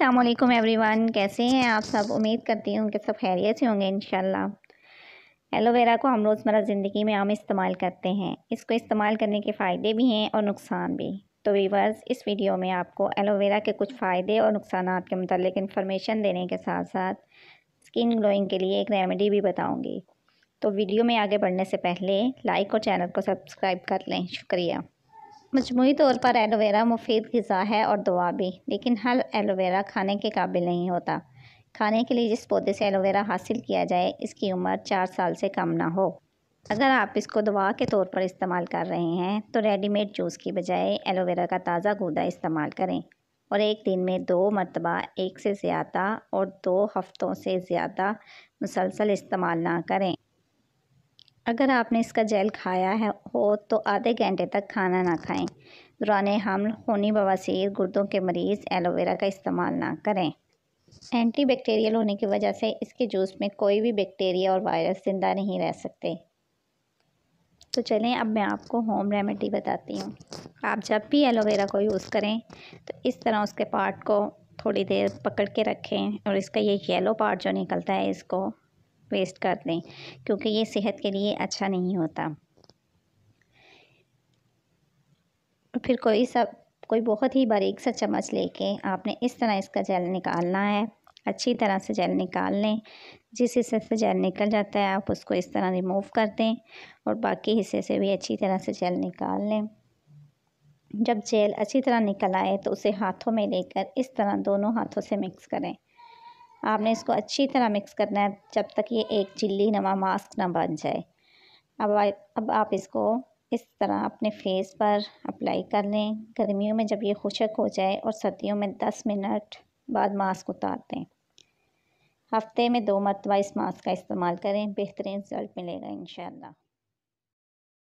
Aslam everyone कैसे हैं आप सब उम्मीद करती हूँ कि सब खैरियत से होंगे इन एलोवेरा को हम रोज़मर्रा ज़िंदगी में आम इस्तेमाल करते हैं इसको इस्तेमाल करने के फ़ायदे भी हैं और नुकसान भी तो वीवर्स इस वीडियो में आपको एलोवेरा के कुछ फ़ायदे और नुकसान के मतलब इन्फॉर्मेशन देने के साथ साथ स्किन ग्लोइंग के लिए एक रेमेडी भी बताऊँगी तो वीडियो में आगे बढ़ने से पहले लाइक और चैनल को सब्सक्राइब कर लें शुक्रिया मजमू तौर पर एलोवेरा मुफीद गज़ा है और दवा भी लेकिन हर एलोवेरा खाने के काबिल नहीं होता खाने के लिए जिस पौधे से एलोवेरा हासिल किया जाए इसकी उम्र चार साल से कम ना हो अगर आप इसको दवा के तौर पर इस्तेमाल कर रहे हैं तो रेडीमेड जूस की बजाय एलोवेरा का ताज़ा गूदा इस्तेमाल करें और एक दिन में दो मरतबा एक से ज़्यादा और दो हफ़्तों से ज़्यादा मुसलसल इस्तेमाल ना करें अगर आपने इसका जेल खाया है हो तो आधे घंटे तक खाना ना खाएं दौरान हमल खूनी बवासीर गुर्दों के मरीज़ एलोवेरा का इस्तेमाल ना करें एंटी बैक्टीरियल होने की वजह से इसके जूस में कोई भी बैक्टीरिया और वायरस ज़िंदा नहीं रह सकते तो चलें अब मैं आपको होम रेमेडी बताती हूँ आप जब भी एलोवेरा को यूज़ करें तो इस तरह उसके पार्ट को थोड़ी देर पकड़ के रखें और इसका ये येलो पार्ट जो निकलता है इसको वेस्ट कर दें क्योंकि ये सेहत के लिए अच्छा नहीं होता फिर कोई सब कोई बहुत ही बारीक सा चम्मच लेके आपने इस तरह इसका जेल निकालना है अच्छी तरह से जेल निकाल लें जिस हिस्से से जेल निकल जाता है आप उसको इस तरह रिमूव कर दें और बाकी हिस्से से भी अच्छी तरह से जेल निकाल लें जब जेल अच्छी तरह निकल आए तो उसे हाथों में लेकर इस तरह दोनों हाथों से मिक्स करें आपने इसको अच्छी तरह मिक्स करना है जब तक ये एक चिल्ली नवा मास्क ना बन जाए अब अब आप इसको इस तरह अपने फेस पर अप्लाई कर लें गर्मियों में जब ये खुशक हो जाए और सर्दियों में दस मिनट बाद मास्क उतार दें हफ्ते में दो मरतबा इस मास्क का इस्तेमाल करें बेहतरीन रिजल्ट मिलेगा इन